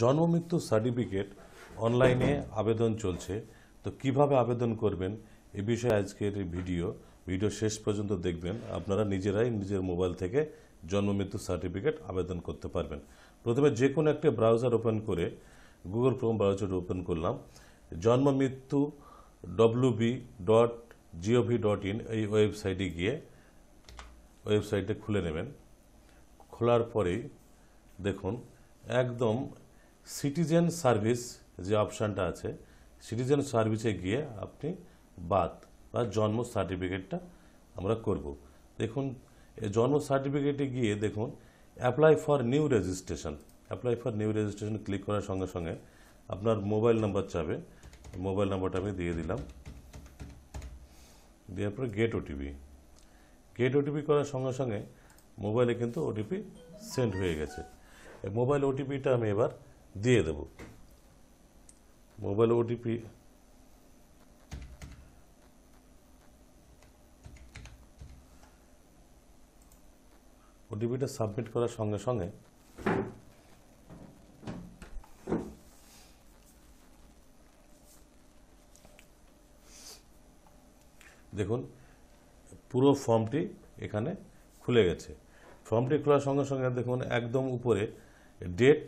জন্মমৃত্যু certificate অনলাইনে আবেদন চলছে তো কিভাবে আবেদন করবেন এ বিষয়ে আজকের ভিডিও ভিডিও শেষ পর্যন্ত দেখবেন আপনারা নিজেরাই নিজের মোবাইল থেকে জন্মমৃত্যু সার্টিফিকেট আবেদন করতে পারবেন প্রথমে যে কোনো একটি ব্রাউজার ওপেন করে গুগল ক্রোম ব্রাউজার ওপেন করলাম জন্ম মৃত্যু WB dot GOV dot in এই ওয়েবসাইটে গিয়ে ওয়েবসাইটে খুলে নেবেন খোলার পরেই দেখুন একদম সিটিজেন সার্ভিস যে অপশানটা আছে সিটিজেন সার্ভিসে গিয়ে আপনি বাদ বা জন্ম সার্টিফিকেটটা আমরা করব দেখুন জন্ম সার্টিফিকেটে গিয়ে দেখুন apply for new registration apply for new registration click করার সঙ্গে সঙ্গে আপনার মোবাইল নাম্বার চাবে মোবাইল নাম্বারটা আমি দিয়ে দিলাম দেওয়ার পরে গেট ওটিপি গেট ওটিপি করার সঙ্গে সঙ্গে মোবাইলে কিন্তু ওটিপি সেন্ড হয়ে গেছে মোবাইল ওটিপিটা আমি এবার দিয়ে দেব মোবাইল ওটিপি ওটিপিটা সাবমিট করার সঙ্গে সঙ্গে দেখুন পুরো ফর্মটি এখানে খুলে গেছে ফর্মটি খোলার সঙ্গে সঙ্গে দেখুন একদম উপরে ডেট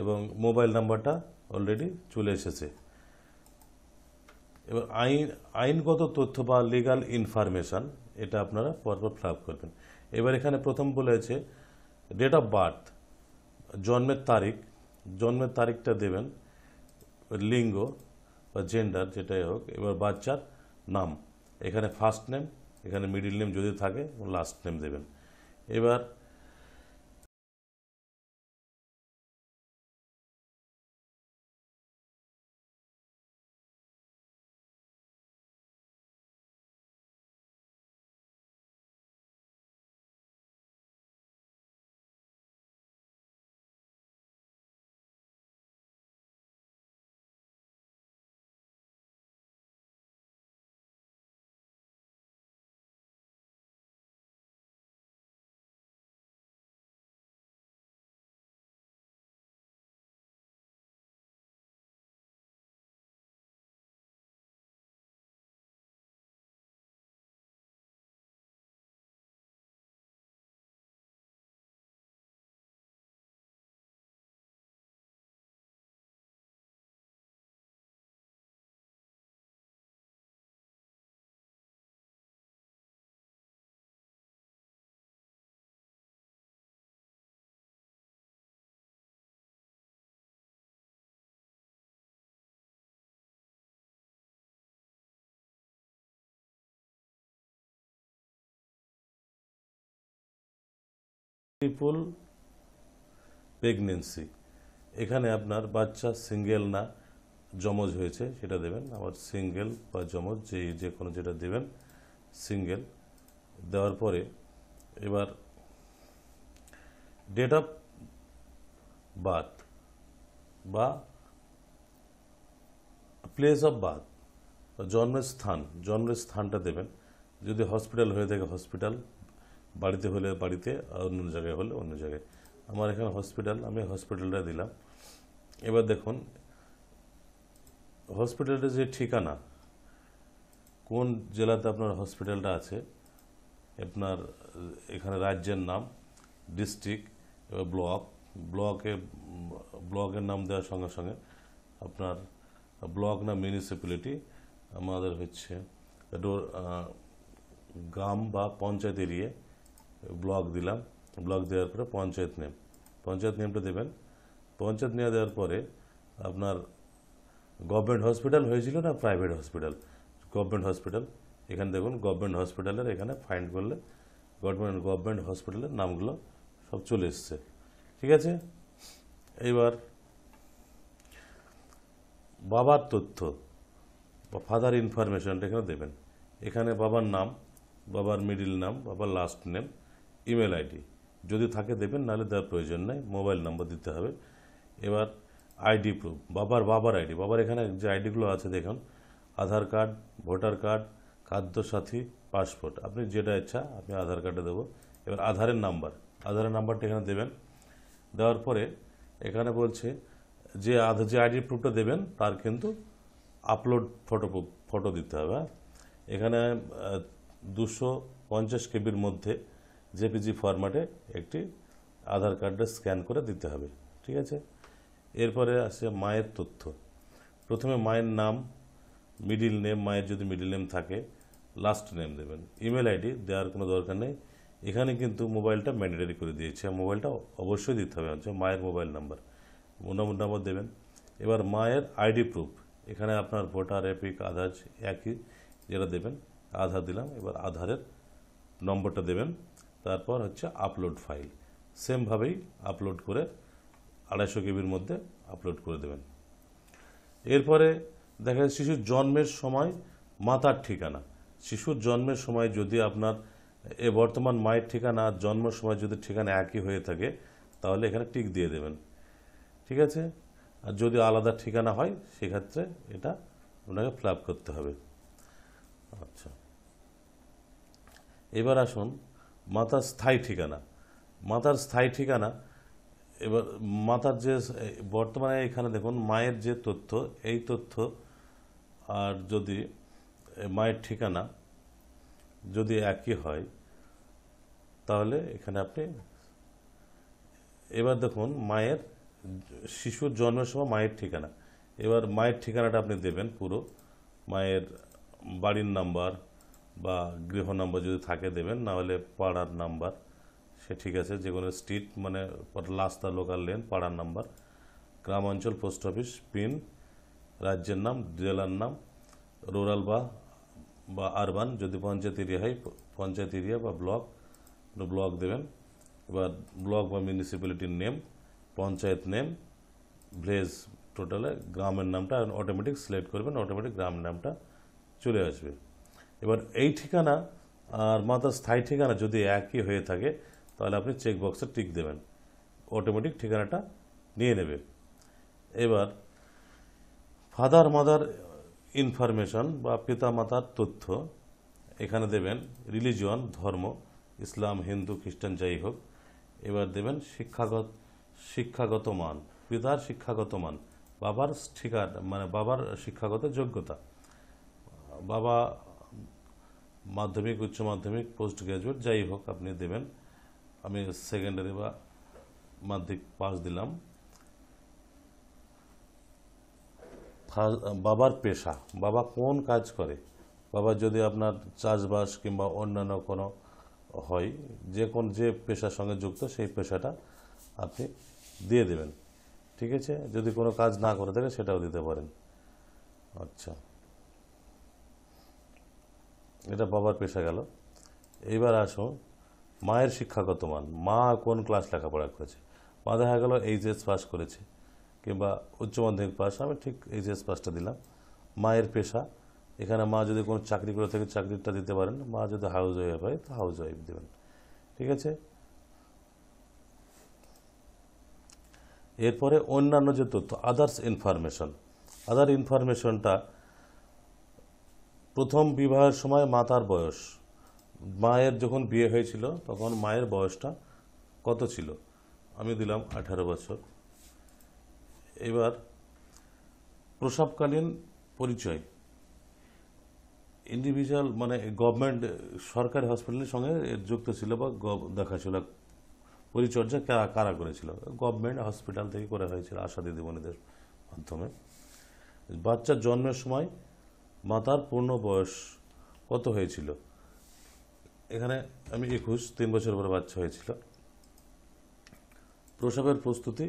এবং মোবাইল নাম্বারটা অলরেডি চলে এসেছে এবার আইন আইনগত তথ্য বা লিগাল ইনফরমেশান এটা আপনারা পরপর ফ্লাপ করবেন এবার এখানে প্রথম বলেছে ডেট অফ বার্থ জন্মের তারিখ জন্মের তারিখটা দেবেন লিঙ্গ বা জেন্ডার যেটাই হোক এবার বাচ্চার নাম এখানে ফার্স্ট নেম এখানে মিডিল নেম যদি থাকে লাস্ট নেম দেবেন এবার ট্রিপল প্রেগনেন্সি এখানে আপনার বাচ্চা সিঙ্গেল না জমজ হয়েছে সেটা দেবেন আবার সিঙ্গেল বা জমজ যে যে কোনো যেটা দেবেন সিঙ্গেল দেওয়ার পরে এবার ডেট অফ বার্থ বা প্লেস অফ বার্থ জন্মের স্থান জন্মের স্থানটা দেবেন যদি হসপিটাল হয়ে থাকে হসপিটাল বাড়িতে হলে বাড়িতে অন্য জায়গায় হলে অন্য জায়গায় আমার এখানে হসপিটাল আমি হসপিটালটা দিলাম এবার দেখুন হসপিটালটা যে ঠিকানা কোন জেলাতে আপনার হসপিটালটা আছে আপনার এখানে রাজ্যের নাম ডিস্ট্রিক্ট এবার ব্লক ব্লকে ব্লকের নাম দেওয়ার সঙ্গে সঙ্গে আপনার ব্লক না মিউনিসিপ্যালিটি আমাদের হচ্ছে গ্রাম বা পঞ্চায়েত এরিয়া ব্লক দিলাম ব্লক দেওয়ার পরে পঞ্চায়েত নেম পঞ্চায়েত নেমটা দেবেন পঞ্চায়েত নেওয়া দেওয়ার পরে আপনার গভর্নমেন্ট হসপিটাল হয়েছিল না প্রাইভেট হসপিটাল গভর্নমেন্ট হসপিটাল এখানে দেখুন গভর্নমেন্ট হসপিটালের এখানে ফাইন্ড করলে গভর্নমেন্ট গভর্নমেন্ট হসপিটালের নামগুলো সব চলে এসছে ঠিক আছে এইবার বাবার তথ্য বা ফাদার ইনফরমেশনটা এখানে দেবেন এখানে বাবার নাম বাবার মিডিল নাম বাবার লাস্ট নেম ইমেল আইডি যদি থাকে দেবেন নাহলে দেওয়ার প্রয়োজন নাই মোবাইল নাম্বার দিতে হবে এবার আইডি প্রুফ বাবার বাবার আইডি বাবার এখানে যে আইডিগুলো আছে দেখুন Aadhaar card voter card Khadyasathi passport আপনি যেটা ইচ্ছা আপনি আধার কার্ডে দেবো এবার আধারের নাম্বার আধারের নাম্বারটা এখানে দেবেন দেওয়ার পরে এখানে বলছে যে আধার যে আইডি প্রুফটা দেবেন তার কিন্তু আপলোড ফটো ফটো দিতে হবে হ্যাঁ? এখানে দুশো পঞ্চাশ কেবির মধ্যে জেপিজি ফরম্যাটে একটি আধার কার্ডটা স্ক্যান করে দিতে হবে ঠিক আছে এরপরে আসে মায়ের তথ্য প্রথমে মায়ের নাম মিডিল নেম মায়ের যদি মিডিল নেম থাকে লাস্ট নেম দেবেন ইমেল আইডি দেওয়ার কোনো দরকার নেই এখানে কিন্তু মোবাইলটা ম্যান্ডেটারি করে দিয়েছে মোবাইলটা অবশ্যই দিতে হবে হচ্ছে মায়ের মোবাইল নাম্বার নম্বর নম্বর দেবেন এবার মায়ের আইডি প্রুফ এখানে আপনার ভোটার এপিক আধার একই যেটা দেবেন আধার দিলাম এবার আধারের নম্বরটা দেবেন তারপর হচ্ছে আপলোড ফাইল সেমভাবেই আপলোড করে আড়াইশো কেবির মধ্যে আপলোড করে দেবেন এরপরে দেখা যায় শিশুর জন্মের সময় মাতার ঠিকানা শিশুর জন্মের সময় যদি আপনার এ বর্তমান মায়ের ঠিকানা আর জন্মের সময় যদি ঠিকানা একই হয়ে থাকে তাহলে এখানে টিক দিয়ে দেবেন ঠিক আছে আর যদি আলাদা ঠিকানা হয় সেক্ষেত্রে এটা ওনাকে ফ্ল্যাপ করতে হবে আচ্ছা এবার আসুন মাতার স্থায়ী ঠিকানা মাতার স্থায়ী ঠিকানা এবার মাতার যে বর্তমানে এখানে দেখুন মায়ের যে তথ্য এই তথ্য আর যদি মায়ের ঠিকানা যদি একই হয় তাহলে এখানে আপনি এবার দেখুন মায়ের শিশুর জন্মের সময় মায়ের ঠিকানা এবার মায়ের ঠিকানাটা আপনি দেবেন পুরো মায়ের বাড়ির নাম্বার বা গৃহ নাম্বার যদি থাকে দেবেন না হলে পাড়ার নাম্বার সে ঠিক আছে যে কোনো স্ট্রিট মানে রাস্তা লোকাল লেন পাড়ার নাম্বার গ্রামাঞ্চল পোস্ট অফিস পিন রাজ্যের নাম জেলার নাম রুরাল বা বা আরবান যদি পঞ্চায়েত এরিয়া হয় পঞ্চায়েত এরিয়া বা ব্লক ব্লক দেবেন এবার ব্লক বা মিউনিসিপ্যালিটির নেম পঞ্চায়েত নেম ভিলেজ টোটালে গ্রামের নামটা অটোমেটিক সিলেক্ট করবেন অটোমেটিক গ্রামের নামটা চলে আসবে এবার এই ঠিকানা আর মাতার স্থায়ী ঠিকানা যদি একই হয়ে থাকে তাহলে আপনি চেক বক্সে টিক দেবেন অটোমেটিক ঠিকানাটা নিয়ে নেবে এবার ফাদার মাদার ইনফরমেশন বা পিতা মাতার তথ্য এখানে দেবেন রিলিজিয়ন ধর্ম ইসলাম হিন্দু খ্রিস্টান যাই হোক এবার দেবেন শিক্ষাগত শিক্ষাগত মান পিতার শিক্ষাগত মান বাবার ঠিকানা মানে বাবার শিক্ষাগত যোগ্যতা বাবা মাধ্যমিক উচ্চ মাধ্যমিক পোস্ট গ্রাজুয়েট যাই হোক আপনি দেবেন আমি সেকেন্ডারি বা মাধ্যমিক পাস দিলাম বাবার পেশা বাবা কোন কাজ করে বাবা যদি আপনার চাষবাস কিংবা অন্যান্য কোনো হয় যে কোন যে পেশার সঙ্গে যুক্ত সেই পেশাটা আপনি দিয়ে দেবেন ঠিক আছে যদি কোনো কাজ না করে থাকে সেটাও দিতে পারেন আচ্ছা এটা বাবার পেশা গেল এইবার আসো মায়ের শিক্ষাগত মান মা কোন ক্লাস লেখাপড়া করেছে মা দেখা গেল এইচএস পাস করেছে কিংবা উচ্চ মাধ্যমিক পাস আমি ঠিক এইচএস পাসটা দিলাম মায়ের পেশা এখানে মা যদি কোনো চাকরি করে থাকে চাকরিটা দিতে পারেন মা যদি হাউস ওয়াইফ হয় তো হাউস ওয়াইফ দেবেন ঠিক আছে এরপরে অন্যান্য যে তথ্য আদার্স ইনফরমেশন আদার ইনফরমেশনটা প্রথম বিবাহের সময় মাতার বয়স মায়ের যখন বিয়ে হয়েছিল তখন মায়ের বয়সটা কত ছিল আমি দিলাম আঠারো বছর এবার প্রসবকালীন পরিচয় ইন্ডিভিজুয়াল মানে গভর্নমেন্ট সরকারি হসপিটালের সঙ্গে যুক্ত ছিল বা দেখাশোনা পরিচর্যা কারা কারা করেছিল গভর্নমেন্ট হসপিটাল থেকে করা হয়েছিল আশা দিদিমণিদের মাধ্যমে বাচ্চা জন্মের সময় মাতার পূর্ণ বয়স কত হয়েছিল এখানে আমি একুশ তিন বছর পরে বাচ্চা হয়েছিল প্রসবের প্রস্তুতি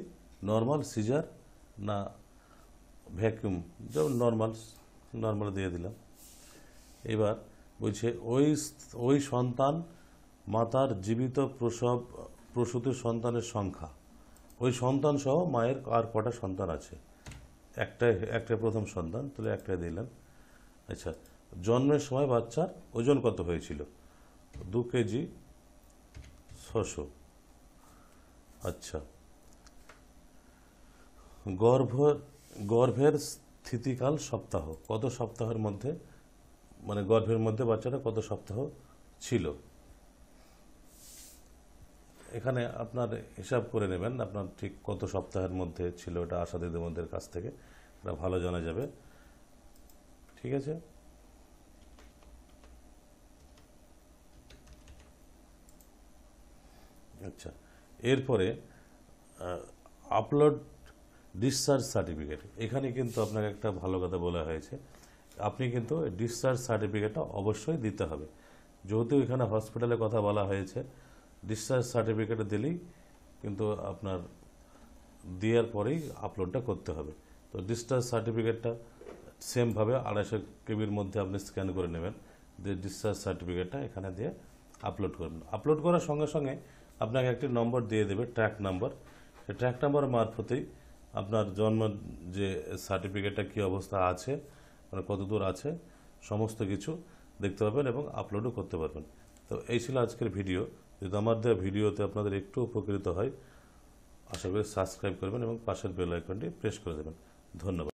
নর্মাল সিজার না ভ্যাকিউম যেমন নর্মাল নর্মাল দিয়ে দিলাম এবার বলছে ওই ওই সন্তান মাতার জীবিত প্রসব প্রসূত সন্তানের সংখ্যা ওই সন্তান সহ মায়ের আর কটা সন্তান আছে একটা একটা প্রথম সন্তান তাহলে একটাই দিলাম আচ্ছা জন্মের সময় বাচ্চার ওজন কত হয়েছিল দু কেজি ছশো আচ্ছা গর্ভ গর্ভের স্থিতিকাল সপ্তাহ কত সপ্তাহের মধ্যে মানে গর্ভের মধ্যে বাচ্চাটা কত সপ্তাহ ছিল এখানে আপনার হিসাব করে নেবেন আপনার ঠিক কত সপ্তাহের মধ্যে ছিল এটা আশাদীদের মধ্যে কাছ থেকে এটা ভালো জানা যাবে ঠিক আছে আচ্ছা এরপরে আপলোড ডিসচার্জ সার্টিফিকেট এখানে কিন্তু আপনাকে একটা ভালো কথা বলা হয়েছে আপনি কিন্তু ডিসচার্জ সার্টিফিকেটটা অবশ্যই দিতে হবে যেহেতু এখানে হসপিটালের কথা বলা হয়েছে ডিসচার্জ সার্টিফিকেট দিলেই কিন্তু আপনার দেওয়ার পরেই আপলোডটা করতে হবে তো ডিসচার্জ সার্টিফিকেটটা সেমভাবে আড়াইশো কেবির মধ্যে আপনি স্ক্যান করে নেবেন যে ডিসচার্জ সার্টিফিকেটটা এখানে দিয়ে আপলোড করবেন আপলোড করার সঙ্গে সঙ্গে আপনাকে একটি নম্বর দিয়ে দেবে ট্র্যাক নাম্বার সেই ট্র্যাক নাম্বার মারফতেই আপনার জন্ম যে সার্টিফিকেটটা কী অবস্থা আছে মানে কতদূর আছে সমস্ত কিছু দেখতে পাবেন এবং আপলোডও করতে পারবেন তো এই ছিল আজকের ভিডিও যদি আমার দেওয়া ভিডিওতে আপনাদের একটু উপকৃত হয় আশা করি সাবস্ক্রাইব করবেন এবং পাশের বেল আইকনটি প্রেস করে দেবেন ধন্যবাদ